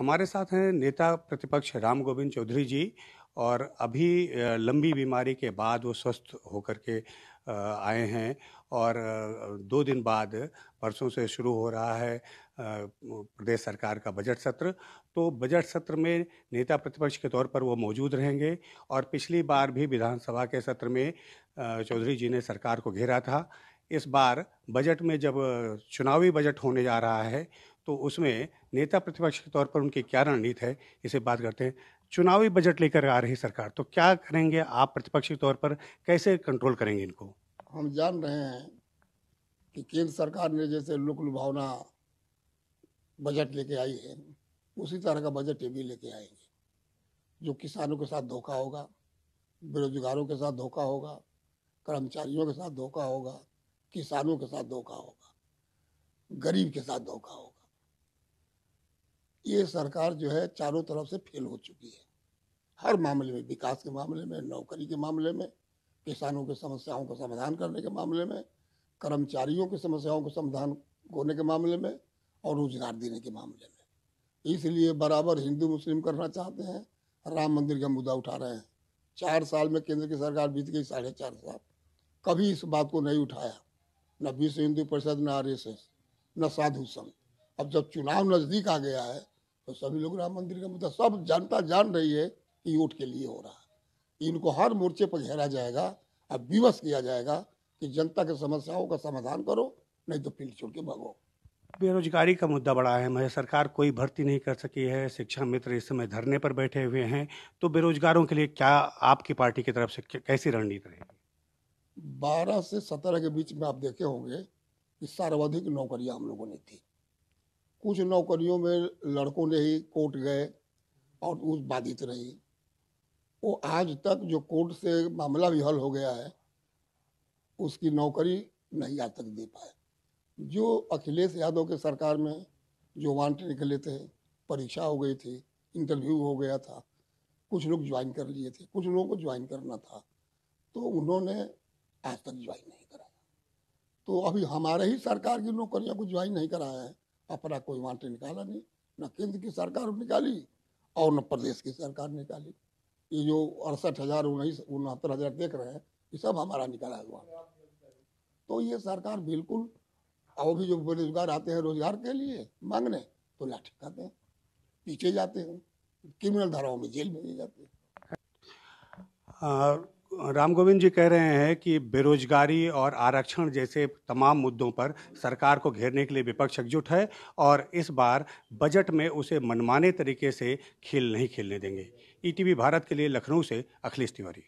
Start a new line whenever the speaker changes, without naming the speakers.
हमारे साथ हैं नेता प्रतिपक्ष राम गोविंद चौधरी जी और अभी लंबी बीमारी के बाद वो स्वस्थ होकर के आए हैं और दो दिन बाद परसों से शुरू हो रहा है प्रदेश सरकार का बजट सत्र तो बजट सत्र में नेता प्रतिपक्ष के तौर पर वो मौजूद रहेंगे और पिछली बार भी विधानसभा के सत्र में चौधरी जी ने सरकार को घेरा था इस बार बजट में जब चुनावी बजट होने जा रहा है तो उसमें नेता प्रतिपक्ष के तौर पर उनकी क्या रणनीति है इसे बात करते हैं चुनावी बजट लेकर आ रही सरकार तो क्या करेंगे आप प्रतिपक्ष के तौर पर कैसे कंट्रोल करेंगे इनको
हम जान रहे हैं कि केंद्र सरकार ने जैसे लुक लुभावना बजट लेके आई है उसी तरह का बजट ये भी लेके आएंगे जो किसानों के साथ धोखा होगा बेरोजगारों के साथ धोखा होगा कर्मचारियों के साथ धोखा होगा किसानों के साथ धोखा होगा गरीब के साथ धोखा होगा ये सरकार जो है चारों तरफ से फेल हो चुकी है हर मामले में विकास के मामले में नौकरी के मामले में किसानों की समस्याओं का समाधान करने के मामले में कर्मचारियों की समस्याओं का समाधान होने के मामले में और रोजगार देने के मामले में इसलिए बराबर हिंदू मुस्लिम करना चाहते हैं राम मंदिर का मुद्दा उठा रहे हैं चार साल में केंद्र की सरकार बीत गई साढ़े चार साल कभी इस बात को नहीं उठाया न विश्व हिंदू परिषद न आर एस एस न साधु संघ अब जब चुनाव नज़दीक आ गया है तो सभी लोग राम मंदिर का मुद्दा सब जनता जान रही है कि वोट के लिए हो रहा है इनको हर मोर्चे पर घेरा जाएगा अब विवश किया जाएगा कि जनता के समस्याओं का समाधान करो नहीं तो फील्ड छोड़ के भागो
बेरोजगारी का मुद्दा बड़ा है मैं सरकार कोई भर्ती नहीं कर सकी है शिक्षा मित्र इस समय धरने पर बैठे हुए हैं तो बेरोजगारों के लिए क्या आपकी पार्टी की तरफ से कैसी रणनीति रहेगी
बारह से सत्रह के बीच में आप देखे होंगे कि सर्वाधिक नौकरियां हम लोगों ने थी कुछ नौकरियों में लड़कों ने ही कोर्ट गए और उस बाधित रही वो आज तक जो कोर्ट से मामला भी हल हो गया है उसकी नौकरी नहीं आज तक दे पाए जो अखिलेश यादव के सरकार में जो वांट निकले थे परीक्षा हो गई थी इंटरव्यू हो गया था कुछ लोग ज्वाइन कर लिए थे कुछ लोगों को ज्वाइन करना था तो उन्होंने आज तक ज्वाइन नहीं कराया तो अभी हमारे ही सरकार की नौकरियों को ज्वाइन नहीं कराया है अपना कोई वहाँ निकाला नहीं न केंद्र की सरकार निकाली और न प्रदेश की सरकार निकाली ये जो अड़सठ हज़ार उन्नीस उनहत्तर हज़ार देख रहे हैं ये सब हमारा निकाला हुआ तो ये सरकार बिल्कुल और भी जो बेरोजगार आते हैं रोजगार के लिए मांगने तो लाठी खाते हैं पीछे जाते हैं क्रिमिनल धाराओं में जेल भेजे जाते हैं
राम गोविंद जी कह रहे हैं कि बेरोजगारी और आरक्षण जैसे तमाम मुद्दों पर सरकार को घेरने के लिए विपक्ष एकजुट है और इस बार बजट में उसे मनमाने तरीके से खेल नहीं खेलने देंगे ईटीवी e भारत के लिए लखनऊ से अखिलेश तिवारी